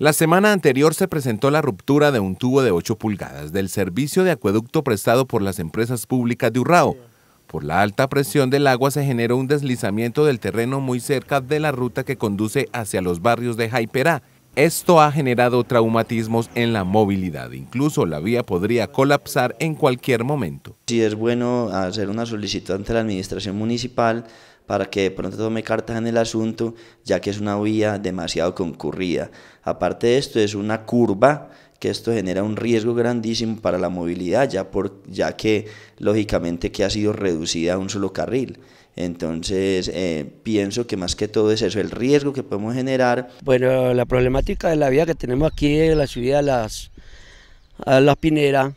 La semana anterior se presentó la ruptura de un tubo de 8 pulgadas del servicio de acueducto prestado por las empresas públicas de Urrao. Por la alta presión del agua se generó un deslizamiento del terreno muy cerca de la ruta que conduce hacia los barrios de Jaiperá esto ha generado traumatismos en la movilidad, incluso la vía podría colapsar en cualquier momento. Sí es bueno hacer una solicitud ante la administración municipal para que de pronto tome cartas en el asunto, ya que es una vía demasiado concurrida. Aparte de esto, es una curva que esto genera un riesgo grandísimo para la movilidad, ya, por, ya que lógicamente que ha sido reducida a un solo carril. Entonces, eh, pienso que más que todo es eso, el riesgo que podemos generar. Bueno, la problemática de la vía que tenemos aquí en la ciudad de las, a las Pineras,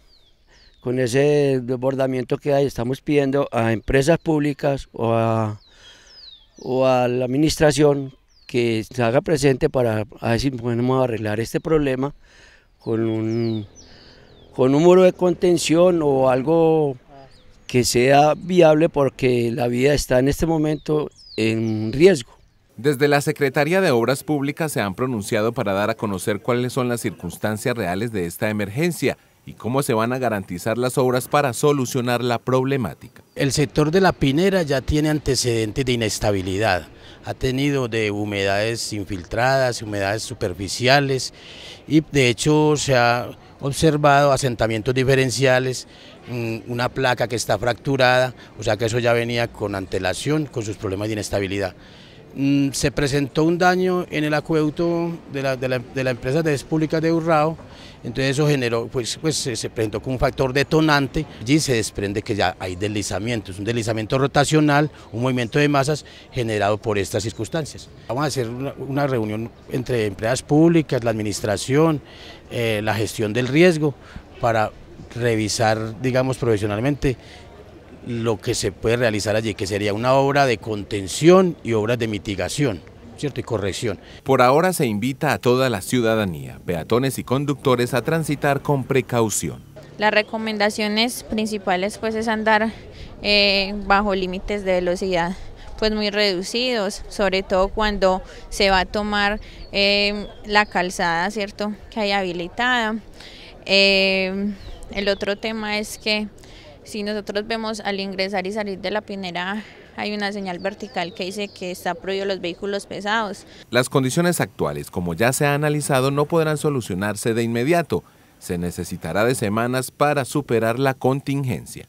con ese desbordamiento que hay, estamos pidiendo a empresas públicas o a, o a la administración que se haga presente para a si podemos arreglar este problema con un, muro de contención o algo que sea viable porque la vida está en este momento en riesgo. Desde la Secretaría de Obras Públicas se han pronunciado para dar a conocer cuáles son las circunstancias reales de esta emergencia y cómo se van a garantizar las obras para solucionar la problemática. El sector de la Pinera ya tiene antecedentes de inestabilidad, ha tenido de humedades infiltradas, humedades superficiales y de hecho se ha observado asentamientos diferenciales, mm, una placa que está fracturada, o sea que eso ya venía con antelación, con sus problemas de inestabilidad. Mm, se presentó un daño en el acueducto de la, de empresa de públicas de Urrao, entonces eso generó, pues, pues se presentó como un factor detonante, allí se desprende que ya hay deslizamientos, un deslizamiento rotacional, un movimiento de masas generado por estas circunstancias. Vamos a hacer una, reunión entre empresas públicas, la administración, eh, la gestión del riesgo, para revisar, digamos, profesionalmente lo que se puede realizar allí, que sería una obra de contención y obras de mitigación. ¿cierto? y corrección. Por ahora se invita a toda la ciudadanía, peatones y conductores a transitar con precaución. Las recomendaciones principales pues es andar eh, bajo límites de velocidad pues muy reducidos, sobre todo cuando se va a tomar eh, la calzada, ¿cierto?, que hay habilitada. Eh, el otro tema es que si nosotros vemos al ingresar y salir de la Pinera hay una señal vertical que dice que está prohibido los vehículos pesados. Las condiciones actuales, como ya se ha analizado, no podrán solucionarse de inmediato. Se necesitará de semanas para superar la contingencia.